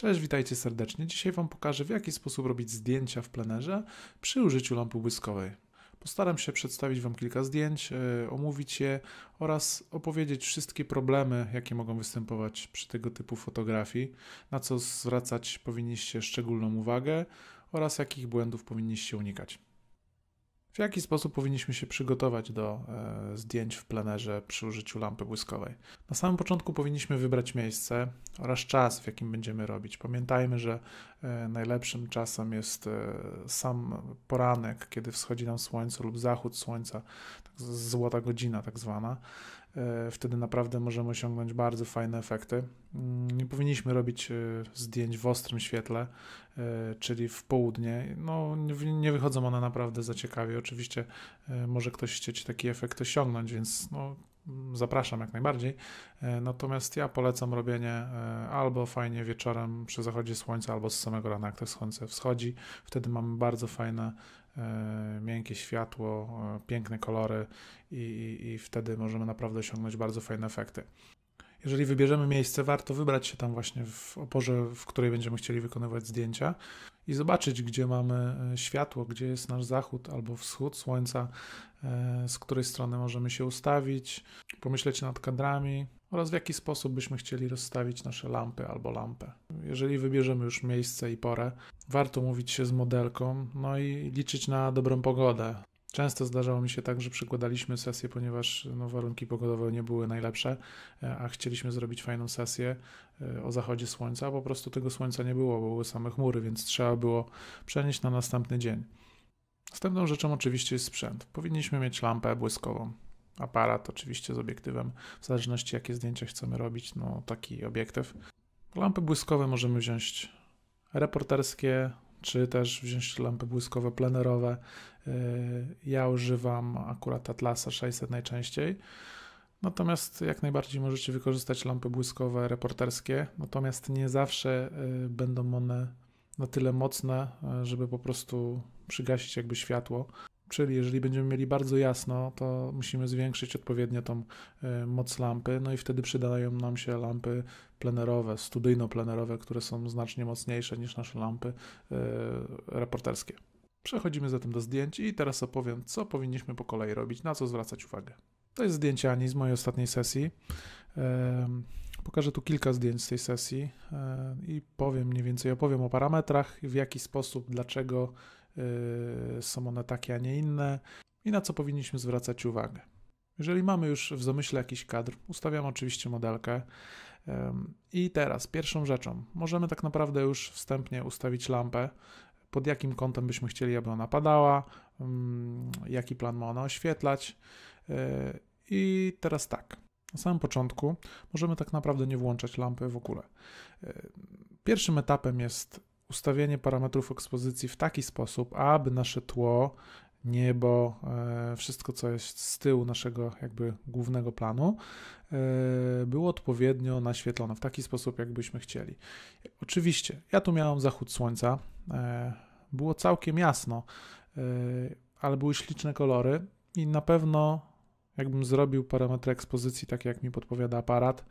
Cześć, witajcie serdecznie. Dzisiaj Wam pokażę, w jaki sposób robić zdjęcia w plenerze przy użyciu lampy błyskowej. Postaram się przedstawić Wam kilka zdjęć, e, omówić je oraz opowiedzieć wszystkie problemy, jakie mogą występować przy tego typu fotografii, na co zwracać powinniście szczególną uwagę oraz jakich błędów powinniście unikać. W jaki sposób powinniśmy się przygotować do e, zdjęć w plenerze przy użyciu lampy błyskowej? Na samym początku powinniśmy wybrać miejsce oraz czas, w jakim będziemy robić. Pamiętajmy, że e, najlepszym czasem jest e, sam poranek, kiedy wschodzi nam słońce lub zachód słońca, tak złota godzina tak zwana. E, wtedy naprawdę możemy osiągnąć bardzo fajne efekty. Mm, nie powinniśmy robić e, zdjęć w ostrym świetle, e, czyli w południe. No, nie wychodzą one naprawdę za ciekawie. Oczywiście może ktoś chcieć taki efekt osiągnąć, więc no, zapraszam jak najbardziej. Natomiast ja polecam robienie albo fajnie wieczorem przy zachodzie słońca, albo z samego rana, jak to słońce wschodzi. Wtedy mamy bardzo fajne E, miękkie światło, e, piękne kolory i, i wtedy możemy naprawdę osiągnąć bardzo fajne efekty. Jeżeli wybierzemy miejsce, warto wybrać się tam właśnie w oporze, w której będziemy chcieli wykonywać zdjęcia i zobaczyć, gdzie mamy e, światło, gdzie jest nasz zachód albo wschód słońca, z której strony możemy się ustawić, pomyśleć nad kadrami oraz w jaki sposób byśmy chcieli rozstawić nasze lampy albo lampę. Jeżeli wybierzemy już miejsce i porę, Warto mówić się z modelką, no i liczyć na dobrą pogodę. Często zdarzało mi się tak, że przykładaliśmy sesję, ponieważ no, warunki pogodowe nie były najlepsze, e, a chcieliśmy zrobić fajną sesję e, o zachodzie słońca, a po prostu tego słońca nie było, bo były same chmury, więc trzeba było przenieść na następny dzień. Następną rzeczą oczywiście jest sprzęt. Powinniśmy mieć lampę błyskową, aparat oczywiście z obiektywem, w zależności jakie zdjęcia chcemy robić, no taki obiektyw. Lampy błyskowe możemy wziąć reporterskie, czy też wziąć lampy błyskowe plenerowe. Yy, ja używam akurat Atlasa 600 najczęściej. Natomiast jak najbardziej możecie wykorzystać lampy błyskowe reporterskie, natomiast nie zawsze yy, będą one na tyle mocne, yy, żeby po prostu przygasić jakby światło. Czyli jeżeli będziemy mieli bardzo jasno, to musimy zwiększyć odpowiednio tą e, moc lampy, no i wtedy przydają nam się lampy plenerowe, studyjno-plenerowe, które są znacznie mocniejsze niż nasze lampy e, reporterskie. Przechodzimy zatem do zdjęć i teraz opowiem, co powinniśmy po kolei robić, na co zwracać uwagę. To jest zdjęcie Ani z mojej ostatniej sesji. E, pokażę tu kilka zdjęć z tej sesji i powiem mniej więcej, opowiem o parametrach, w jaki sposób, dlaczego Y, są one takie, a nie inne i na co powinniśmy zwracać uwagę. Jeżeli mamy już w zamyśle jakiś kadr, ustawiamy oczywiście modelkę. I teraz pierwszą rzeczą możemy tak naprawdę już wstępnie ustawić lampę, pod jakim kątem byśmy chcieli, aby ona padała, mm, jaki plan ma ona oświetlać. Y, I teraz tak. Na samym początku możemy tak naprawdę nie włączać lampy w ogóle. Y, pierwszym etapem jest ustawienie parametrów ekspozycji w taki sposób, aby nasze tło, niebo, e, wszystko co jest z tyłu naszego jakby głównego planu e, było odpowiednio naświetlone w taki sposób, jakbyśmy chcieli. Oczywiście, ja tu miałem zachód słońca, e, było całkiem jasno, ale były śliczne kolory i na pewno jakbym zrobił parametry ekspozycji tak jak mi podpowiada aparat,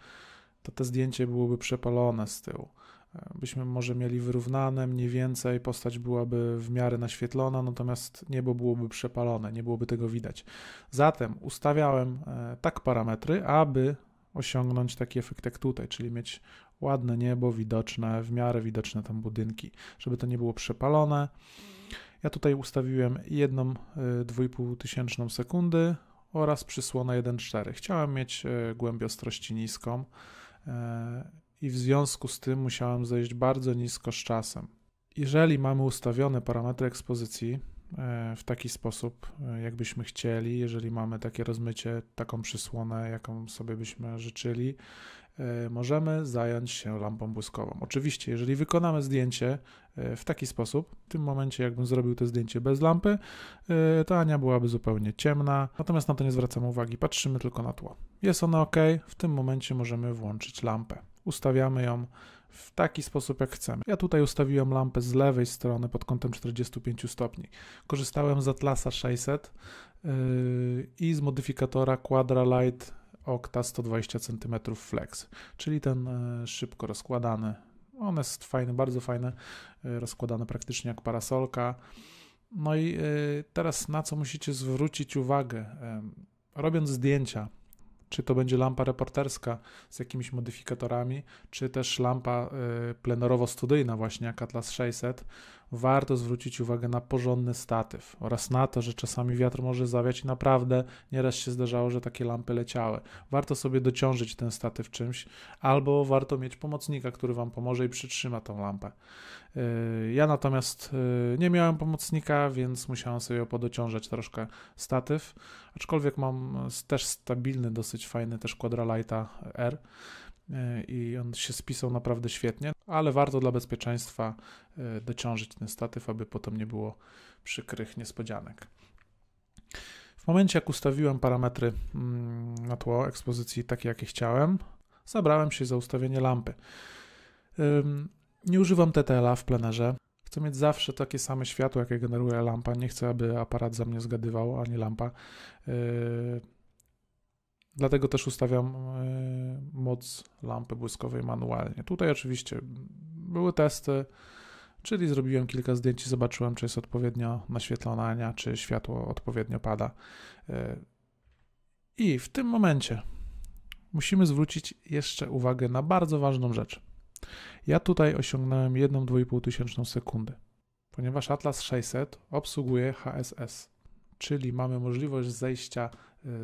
to te zdjęcie byłoby przepalone z tyłu byśmy może mieli wyrównane mniej więcej, postać byłaby w miarę naświetlona, natomiast niebo byłoby przepalone, nie byłoby tego widać. Zatem ustawiałem e, tak parametry, aby osiągnąć taki efekt jak tutaj, czyli mieć ładne niebo, widoczne, w miarę widoczne tam budynki, żeby to nie było przepalone. Ja tutaj ustawiłem jedną 2,5 e, sekundy oraz przysłonę 1.4. Chciałem mieć e, głębiostrości niską i w związku z tym musiałem zejść bardzo nisko z czasem. Jeżeli mamy ustawione parametry ekspozycji e, w taki sposób, e, jakbyśmy chcieli, jeżeli mamy takie rozmycie, taką przysłonę, jaką sobie byśmy życzyli, e, możemy zająć się lampą błyskową. Oczywiście, jeżeli wykonamy zdjęcie w taki sposób, w tym momencie jakbym zrobił to zdjęcie bez lampy, to Ania byłaby zupełnie ciemna, natomiast na to nie zwracamy uwagi, patrzymy tylko na tło. Jest ono ok, w tym momencie możemy włączyć lampę ustawiamy ją w taki sposób, jak chcemy. Ja tutaj ustawiłem lampę z lewej strony pod kątem 45 stopni. Korzystałem z Atlasa 600 yy, i z modyfikatora Quadralight Octa 120 cm Flex, czyli ten yy, szybko rozkładany. On jest fajny, bardzo fajny, yy, e, rozkładany praktycznie jak parasolka. No i e, teraz na co musicie zwrócić uwagę? Robiąc zdjęcia czy to będzie lampa reporterska z jakimiś modyfikatorami, czy też lampa y, e, plenorowo-studyjna, właśnie jak Atlas 600, warto zwrócić uwagę na porządny statyw oraz na to, że czasami wiatr może zawiać i naprawdę nieraz się zdarzało, że takie lampy leciały. Warto sobie dociążyć ten statyw czymś, albo warto mieć pomocnika, który Wam pomoże i przytrzyma tą lampę. E, ja natomiast e, nie miałem pomocnika, więc musiałem sobie podociążać troszkę statyw aczkolwiek mam też stabilny, dosyć fajny też Quadralighta R e, i on się spisał naprawdę świetnie, ale warto dla bezpieczeństwa e, dociążyć ten statyw, aby potem nie było przykrych niespodzianek. W momencie jak ustawiłem parametry mm, na tło ekspozycji takie jakie chciałem, zabrałem się za ustawienie lampy. Nie używam TTL-a w plenerze, Chcę mieć zawsze takie same światło, jakie generuje lampa. Nie chcę, aby aparat za mnie zgadywał, a nie lampa. Yy, dlatego też ustawiam yy, moc lampy błyskowej manualnie. Tutaj oczywiście były testy, czyli zrobiłem kilka zdjęć i zobaczyłem, czy jest odpowiednio naświetlona, czy światło odpowiednio pada. Yy, I w tym momencie musimy zwrócić jeszcze uwagę na bardzo ważną rzecz. Ja tutaj osiągnąłem jedną tysięczną sekundę, ponieważ Atlas 600 obsługuje HSS, czyli mamy możliwość zejścia e,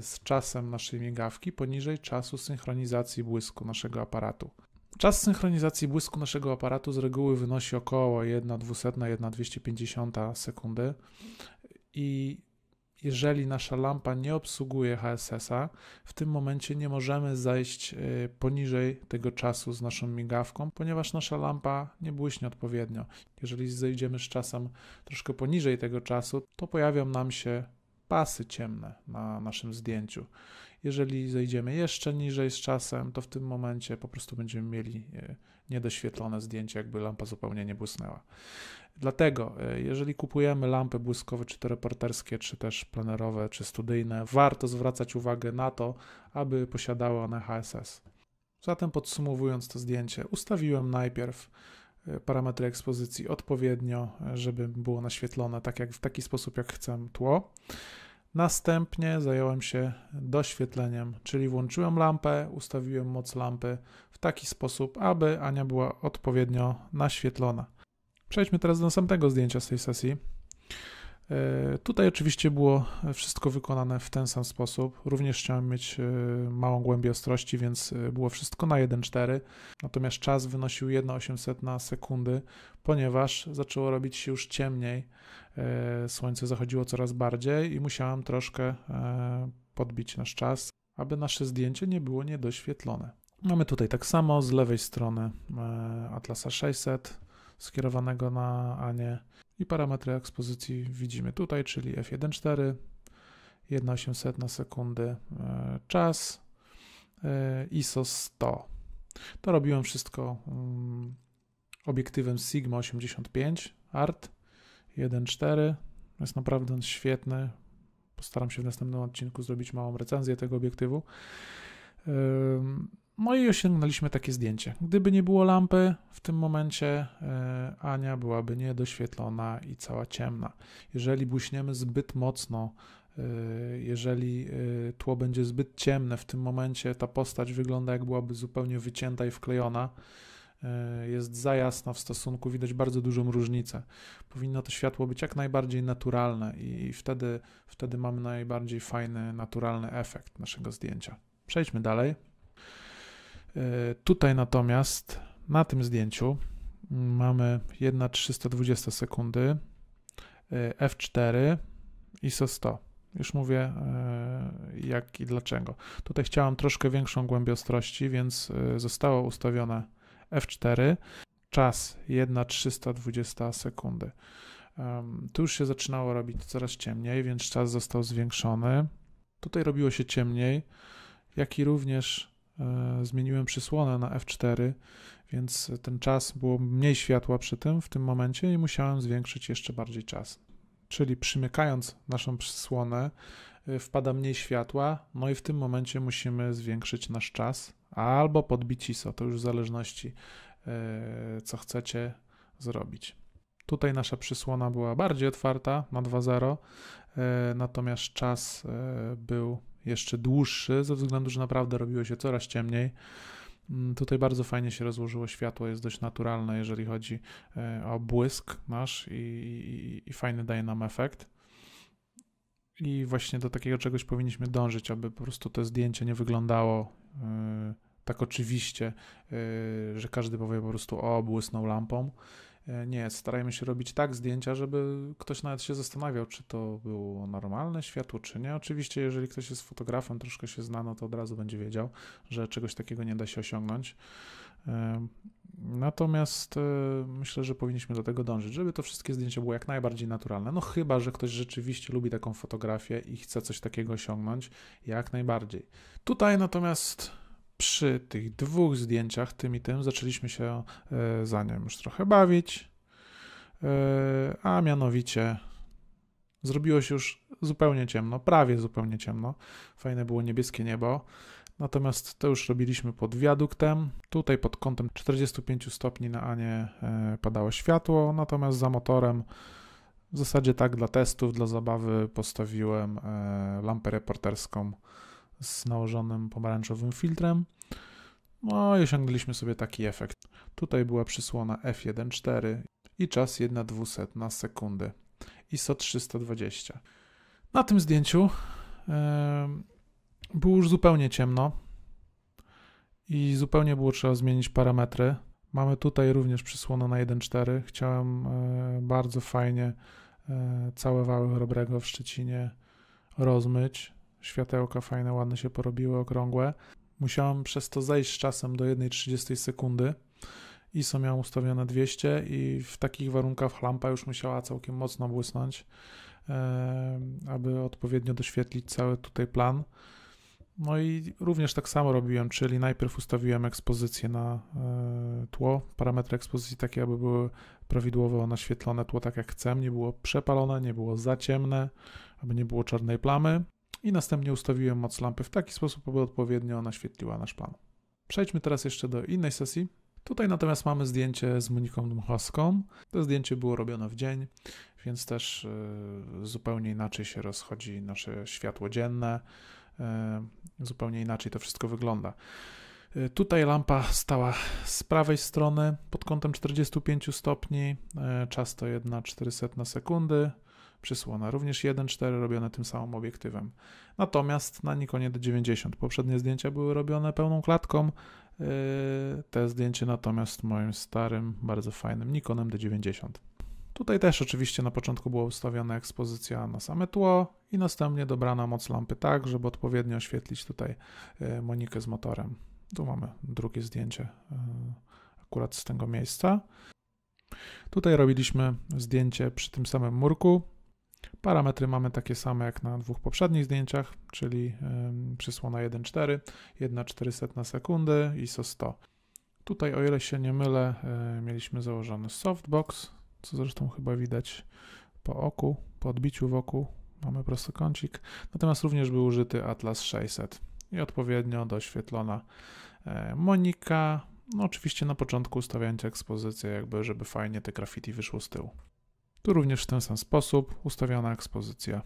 z czasem naszej migawki poniżej czasu synchronizacji błysku naszego aparatu. Czas synchronizacji błysku naszego aparatu z reguły wynosi około 1,200-1,250 sekundy i jeżeli nasza lampa nie obsługuje HSS-a, w tym momencie nie możemy zejść e, poniżej tego czasu z naszą migawką, ponieważ nasza lampa nie błyśnie odpowiednio. Jeżeli zejdziemy z czasem troszkę poniżej tego czasu, to pojawią nam się pasy ciemne na naszym zdjęciu. Jeżeli zejdziemy jeszcze niżej z czasem, to w tym momencie po prostu będziemy mieli e, niedoświetlone zdjęcie, jakby lampa zupełnie nie błysnęła. Dlatego, e, jeżeli kupujemy lampy błyskowe, czy to reporterskie, czy też plenerowe, czy studyjne, warto zwracać uwagę na to, aby posiadały one HSS. Zatem podsumowując to zdjęcie, ustawiłem najpierw e, parametry ekspozycji odpowiednio, żeby było naświetlone tak jak w taki sposób, jak chcę tło. Następnie zająłem się doświetleniem, czyli włączyłem lampę, ustawiłem moc lampy w taki sposób, aby Ania była odpowiednio naświetlona. Przejdźmy teraz do następnego zdjęcia z tej sesji. E, tutaj oczywiście było wszystko wykonane w ten sam sposób. Również chciałem mieć e, małą głębię ostrości, więc e, było wszystko na 1,4. Natomiast czas wynosił 1,800 na sekundy, ponieważ zaczęło robić się już ciemniej. Słońce zachodziło coraz bardziej i musiałem troszkę podbić nasz czas, aby nasze zdjęcie nie było niedoświetlone. Mamy tutaj tak samo z lewej strony Atlasa 600 skierowanego na Anię i parametry ekspozycji widzimy tutaj, czyli f1.4, 1,800 na sekundę e, czas, e, ISO 100. To robiłem wszystko mm, obiektywem Sigma 85 ART 1.4. Jest naprawdę świetny. Postaram się w następnym odcinku zrobić małą recenzję tego obiektywu. No i osiągnęliśmy takie zdjęcie. Gdyby nie było lampy, w tym momencie e, Ania byłaby niedoświetlona i cała ciemna. Jeżeli buśniemy zbyt mocno, e, jeżeli e, tło będzie zbyt ciemne, w tym momencie ta postać wygląda jak byłaby zupełnie wycięta i wklejona. Jest za jasna w stosunku, widać bardzo dużą różnicę. Powinno to światło być jak najbardziej naturalne, i wtedy, wtedy mamy najbardziej fajny, naturalny efekt naszego zdjęcia. Przejdźmy dalej. E, tutaj natomiast na tym zdjęciu mamy 1,320 sekundy, e, F4, ISO 100. Już mówię e, jak i dlaczego. Tutaj chciałem troszkę większą głębię ostrości, więc zostało ustawione F4, czas 1,320 sekundy. Tu już się zaczynało robić coraz ciemniej, więc czas został zwiększony. Tutaj robiło się ciemniej, jak i również E, zmieniłem przysłonę na F4, więc ten czas było mniej światła przy tym w tym momencie i musiałem zwiększyć jeszcze bardziej czas. Czyli przymykając naszą przysłonę, e, wpada mniej światła, no i w tym momencie musimy zwiększyć nasz czas albo podbić ISO, to już w zależności e, co chcecie zrobić. Tutaj nasza przysłona była bardziej otwarta na 2.0, natomiast czas był jeszcze dłuższy, ze względu, że naprawdę robiło się coraz ciemniej. Mm, tutaj bardzo fajnie się rozłożyło światło, jest dość naturalne, jeżeli chodzi e, o błysk nasz i, i, i fajny daje nam efekt. I właśnie do takiego czegoś powinniśmy dążyć, aby po prostu to zdjęcie nie wyglądało yy, tak oczywiście, yy, że każdy powie po prostu o, błysnął lampą, E, nie, starajmy się robić tak zdjęcia, żeby ktoś nawet się zastanawiał, czy to było normalne światło, czy nie. Oczywiście, jeżeli ktoś jest fotografem, troszkę się zna, no to od razu będzie wiedział, że czegoś takiego nie da się osiągnąć. Natomiast e, myślę, że powinniśmy do tego dążyć, żeby to wszystkie zdjęcia były jak najbardziej naturalne. No chyba, że ktoś rzeczywiście lubi taką fotografię i chce coś takiego osiągnąć, jak najbardziej. Tutaj natomiast przy tych dwóch zdjęciach, tym i tym, zaczęliśmy się e, za nią już trochę bawić, e, a mianowicie zrobiło się już zupełnie ciemno, prawie zupełnie ciemno. Fajne było niebieskie niebo. Natomiast to już robiliśmy pod wiaduktem. Tutaj pod kątem 45 stopni na Anie e, padało światło, natomiast za motorem w zasadzie tak dla testów, dla zabawy postawiłem lampę reporterską z nałożonym pomarańczowym filtrem. No i osiągnęliśmy sobie taki efekt. Tutaj była przysłona f1.4 i czas 1 200 na sekundy. ISO 320. Na tym zdjęciu yy, było już zupełnie ciemno i zupełnie było trzeba zmienić parametry. Mamy tutaj również przysłonę na 1.4. Chciałem yy, bardzo fajnie yy, całe wały robrego w Szczecinie rozmyć Światełka fajne, ładne się porobiły, okrągłe. Musiałem przez to zejść czasem do 1,30 sekundy. ISO miałem ustawione 200 i w takich warunkach lampa już musiała całkiem mocno błysnąć, aby odpowiednio doświetlić cały tutaj plan. No i również tak samo robiłem, czyli najpierw ustawiłem ekspozycję na e, tło, parametry ekspozycji takie, aby były prawidłowo naświetlone tło tak jak chcę, nie było przepalone, nie było za ciemne, aby nie było czarnej plamy i następnie ustawiłem moc lampy w taki sposób, aby odpowiednio naświetliła nasz plan. Przejdźmy teraz jeszcze do innej sesji. Tutaj natomiast mamy zdjęcie z Moniką Dmuchowską. To zdjęcie było robione w dzień, więc też e, zupełnie inaczej się rozchodzi nasze światło dzienne, e, zupełnie inaczej to wszystko wygląda. E, tutaj lampa stała z prawej strony pod kątem 45 stopni, czas to 1,4 sekundy, przysłona. Również 1.4 robione tym samym obiektywem. Natomiast na Nikonie D90 poprzednie zdjęcia były robione pełną klatką. Yy, te zdjęcie natomiast moim starym, bardzo fajnym Nikonem D90. Tutaj też oczywiście na początku była ustawiona ekspozycja na same tło i następnie dobrana moc lampy tak, żeby odpowiednio oświetlić tutaj yy, Monikę z motorem. Tu mamy drugie zdjęcie yy, akurat z tego miejsca. Tutaj robiliśmy zdjęcie przy tym samym murku, Parametry mamy takie same jak na dwóch poprzednich zdjęciach, czyli przysłona 1.4, 1.400 na sekundę, ISO 100. Tutaj, o ile się nie mylę, e, mieliśmy założony softbox, co zresztą chyba widać po oku, po odbiciu w oku mamy prostokącik. Natomiast również był użyty Atlas 600 i odpowiednio doświetlona e, Monika. No oczywiście na początku ustawiając ekspozycję, jakby żeby fajnie te graffiti wyszło z tyłu. Tu również w ten sam sposób ustawiona ekspozycja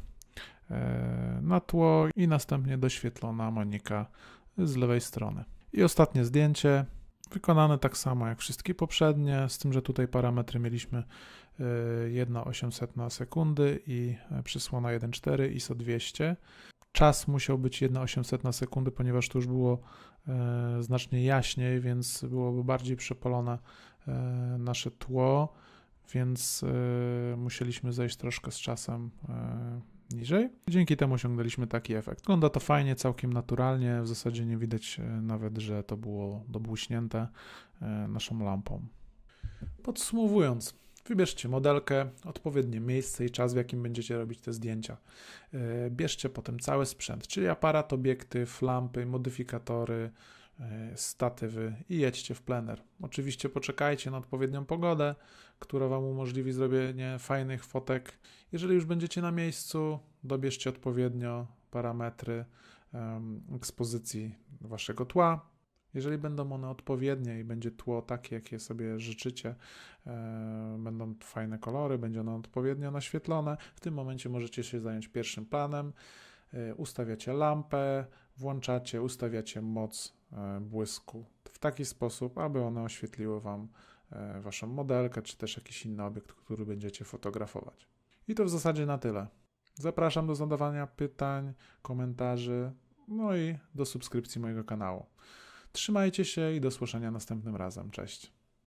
e, na tło i następnie doświetlona Monika z lewej strony. I ostatnie zdjęcie, wykonane tak samo jak wszystkie poprzednie, z tym, że tutaj parametry mieliśmy 1,800 e, na sekundy i e, przysłona 1.4 ISO 200. Czas musiał być 1,800 na sekundy, ponieważ to już było znacznie jaśniej, więc byłoby bardziej przepolone nasze tło więc e, musieliśmy zejść troszkę z czasem e, niżej. Dzięki temu osiągnęliśmy taki efekt. Wygląda to fajnie, całkiem naturalnie, w zasadzie nie widać e, nawet, że to było dobłuśnięte naszą lampą. Podsumowując, Wybierzcie modelkę, odpowiednie miejsce i czas, w jakim będziecie robić te zdjęcia. Bierzcie potem cały sprzęt, czyli aparat, obiektyw, lampy, modyfikatory, E, statywy i jedźcie w plener. Oczywiście poczekajcie na odpowiednią pogodę, która Wam umożliwi zrobienie fajnych fotek. Jeżeli już będziecie na miejscu, dobierzcie odpowiednio parametry um, ekspozycji Waszego tła. Jeżeli będą one odpowiednie i będzie tło takie, jakie sobie życzycie, e, będą fajne kolory, będzie ono odpowiednio naświetlone, w tym momencie możecie się zająć pierwszym planem. E, ustawiacie lampę, włączacie, ustawiacie moc e, błysku w taki sposób, aby one oświetliły Wam e, Waszą modelkę, czy też jakiś inny obiekt, który będziecie fotografować. I to w zasadzie na tyle. Zapraszam do zadawania pytań, komentarzy, no i do subskrypcji mojego kanału. Trzymajcie się i do słyszenia następnym razem. Cześć.